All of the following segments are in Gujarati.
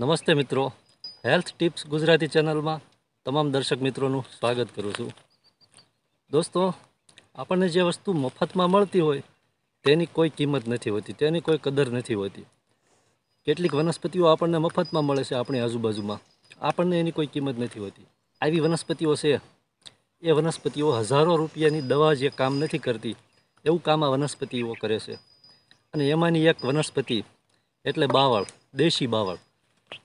નમસ્તે મિત્રો હેલ્થ ટિપ્સ ગુજરાતી ચેનલમાં તમામ દર્શક મિત્રોનું સ્વાગત કરું છું દોસ્તો આપણને જે વસ્તુ મફતમાં મળતી હોય તેની કોઈ કિંમત નથી હોતી તેની કોઈ કદર નથી હોતી કેટલીક વનસ્પતિઓ આપણને મફતમાં મળે છે આપણી આજુબાજુમાં આપણને એની કોઈ કિંમત નથી હોતી આવી વનસ્પતિઓ છે એ વનસ્પતિઓ હજારો રૂપિયાની દવા જે કામ નથી કરતી એવું કામ આ વનસ્પતિઓ કરે છે અને એમાંની એક વનસ્પતિ એટલે બાવળ દેશી બાવળ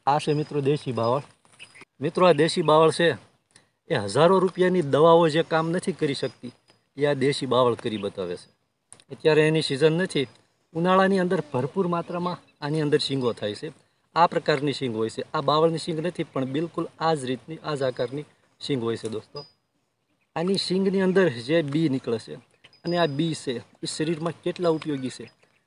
આ છે મિત્રો દેશી બાવળ મિત્રો આ દેશી બાવળ છે એ હજારો રૂપિયાની દવાઓ જે કામ નથી કરી શકતી એ આ દેશી બાવળ કરી બતાવે છે અત્યારે એની સિઝન નથી ઉનાળાની અંદર ભરપૂર માત્રામાં આની અંદર શીંગો થાય છે આ પ્રકારની શીંગ હોય છે આ બાવળની શીંગ નથી પણ બિલકુલ આ જ રીતની આ જ આકારની શીંગ હોય છે દોસ્તો આની શીંગની અંદર જે બી નીકળે છે અને આ બી છે એ શરીરમાં કેટલા ઉપયોગી છે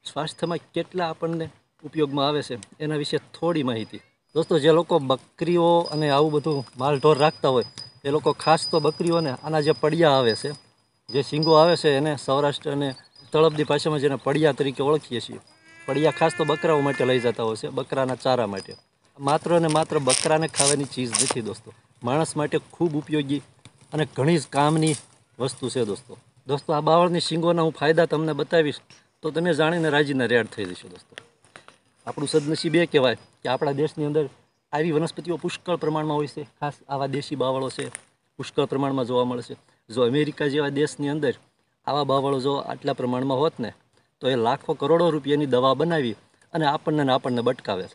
સ્વાસ્થ્યમાં કેટલા આપણને ઉપયોગમાં આવે છે એના વિશે થોડી માહિતી દોસ્તો જે લોકો બકરીઓ અને આવું બધું માલઢોર રાખતા હોય એ લોકો ખાસ તો બકરીઓને આના જે પડિયા આવે છે જે શીંગો આવે છે એને સૌરાષ્ટ્ર અને તળપદી ભાષામાં જેને પડિયા તરીકે ઓળખીએ છીએ પડિયા ખાસ તો બકરાઓ માટે લઈ જતા હોય છે બકરાના ચારા માટે માત્ર અને માત્ર બકરાને ખાવાની ચીજ નથી દોસ્તો માણસ માટે ખૂબ ઉપયોગી અને ઘણી જ કામની વસ્તુ છે દોસ્તો દોસ્તો આ બાવળની શીંગોના હું ફાયદા તમને બતાવીશ તો તમે જાણીને રાજીના રેડ થઈ જશો દોસ્તો આપણું સદનસીબ એ કહેવાય કે આપણા દેશની અંદર આવી વનસ્પતિઓ પુષ્કળ પ્રમાણમાં હોય છે ખાસ આવા દેશી બાવળો છે પુષ્કળ પ્રમાણમાં જોવા મળે છે જો અમેરિકા જેવા દેશની અંદર આવા બાવળો જો આટલા પ્રમાણમાં હોત ને તો એ લાખો કરોડો રૂપિયાની દવા બનાવી અને આપણને ને આપણને બટકાવે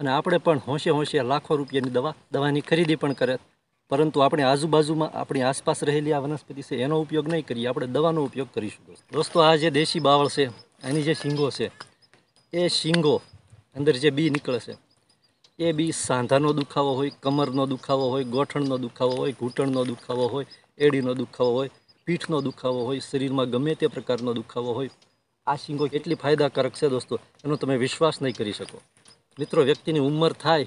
અને આપણે પણ હોંશે હોંશે લાખો રૂપિયાની દવા દવાની ખરીદી પણ કરે પરંતુ આપણે આજુબાજુમાં આપણી આસપાસ રહેલી આ વનસ્પતિ છે એનો ઉપયોગ નહીં કરીએ આપણે દવાનો ઉપયોગ કરીશું દોસ્તો આ જે દેશી બાવળ છે એની જે શીંગો છે એ શીંગો અંદર જે બી નીકળે છે એ બી સાંધાનો દુખાવો હોય કમરનો દુખાવો હોય ગોઠણનો દુખાવો હોય ઘૂંટણનો દુખાવો હોય એડીનો દુખાવો હોય પીઠનો દુખાવો હોય શરીરમાં ગમે તે પ્રકારનો દુખાવો હોય આ શીંગો કેટલી ફાયદાકારક છે દોસ્તો એનો તમે વિશ્વાસ નહીં કરી શકો મિત્રો વ્યક્તિની ઉંમર થાય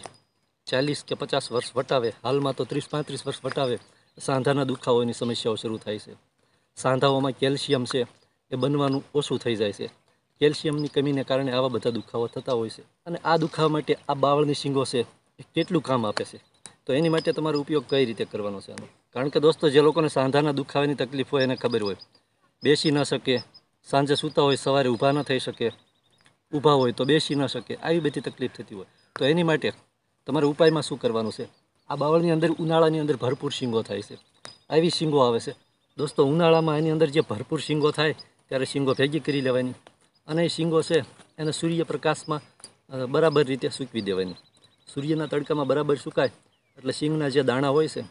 ચાલીસ કે પચાસ વર્ષ વટાવે હાલમાં તો ત્રીસ પાંત્રીસ વર્ષ વટાવે સાંધાના દુખાવોની સમસ્યાઓ શરૂ થાય છે સાંધાઓમાં કેલ્શિયમ છે એ બનવાનું ઓછું થઈ જાય છે કેલ્શિયમની કમીને કારણે આવા બધા દુખાવા થતા હોય છે અને આ દુખાવા માટે આ બાવળની શીંગો છે એ કેટલું કામ આપે છે તો એની માટે તમારો ઉપયોગ કઈ રીતે કરવાનો છે આનો કારણ કે દોસ્તો જે લોકોને સાંધાના દુખાવાની તકલીફ હોય એને ખબર હોય બેસી ન શકે સાંજે સૂતા હોય સવારે ઊભા ન થઈ શકે ઊભા હોય તો બેસી ન શકે આવી બધી તકલીફ થતી હોય તો એની માટે તમારે ઉપાયમાં શું કરવાનું છે આ બાવળની અંદર ઉનાળાની અંદર ભરપૂર શીંગો થાય છે આવી શીંગો આવે છે દોસ્તો ઉનાળામાં એની અંદર જે ભરપૂર શીંગો થાય ત્યારે શીંગો ભેગી કરી લેવાની અને એ શીંગો છે એને સૂર્યપ્રકાશમાં બરાબર રીતે સૂકવી દેવાની સૂર્યના તડકામાં બરાબર સુકાય એટલે શીંગના જે દાણા હોય છે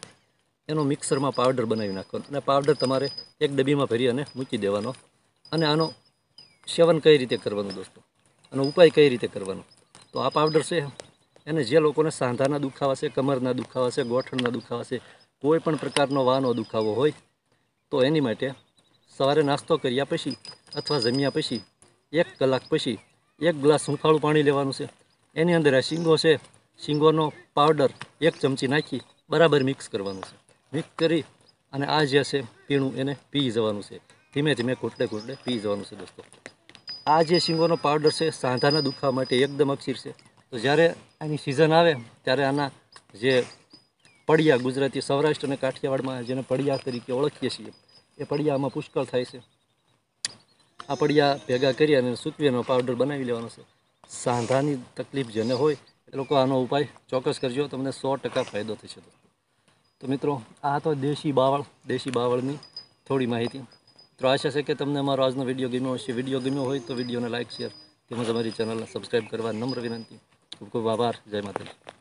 એનો મિક્સરમાં પાવડર બનાવી નાખવાનો અને પાવડર તમારે એક ડબ્બીમાં ભરી અને મૂકી દેવાનો અને આનો સેવન કઈ રીતે કરવાનું દોસ્તો અને ઉપાય કઈ રીતે કરવાનો તો આ પાવડર છે એને જે લોકોને સાંધાના દુખાવા છે કમરના દુખાવા છે ગોઠણના દુખાવા છે કોઈ પણ પ્રકારનો વાનો દુખાવો હોય તો એની માટે સવારે નાસ્તો કર્યા પછી અથવા જમ્યા પછી એક કલાક પછી એક ગ્લાસ હુંફાળું પાણી લેવાનું છે એની અંદર આ શીંગો છે શીંગોનો પાવડર એક ચમચી નાખી બરાબર મિક્સ કરવાનું છે મિક્સ કરી અને આ જે છે પીણું એને પી જવાનું છે ધીમે ધીમે ઘૂંટડે ઘૂંટડે પી જવાનું છે દોસ્તો આ જે શીંગોનો પાવડર છે સાંધાના દુખાવા માટે એકદમ અક્ષીર છે તો જ્યારે આની સિઝન આવે ત્યારે આના જે પડિયા ગુજરાતી સૌરાષ્ટ્ર અને કાઠિયાવાડમાં જેને પડિયા તરીકે ઓળખીએ છીએ એ પડિયામાં પુષ્કળ થાય છે આપડિયા ભેગા કરી અને સૂકવીનો પાવડર બનાવી લેવાનો છે સાંધાની તકલીફ જેને હોય એ લોકો આનો ઉપાય ચોક્કસ કરજો તમને સો ટકા ફાયદો થશે તો મિત્રો આ તો દેશી બાવળ દેશી બાવળની થોડી માહિતી તો આશા છે કે તમને અમારો આજનો વિડીયો ગમ્યો હશે વિડીયો ગમ્યો હોય તો વિડીયોને લાઇક શેર તેમજ અમારી ચેનલને સબસ્ક્રાઈબ કરવા નમ્ર વિનંતી ખૂબ ખૂબ આભાર જય માતાજી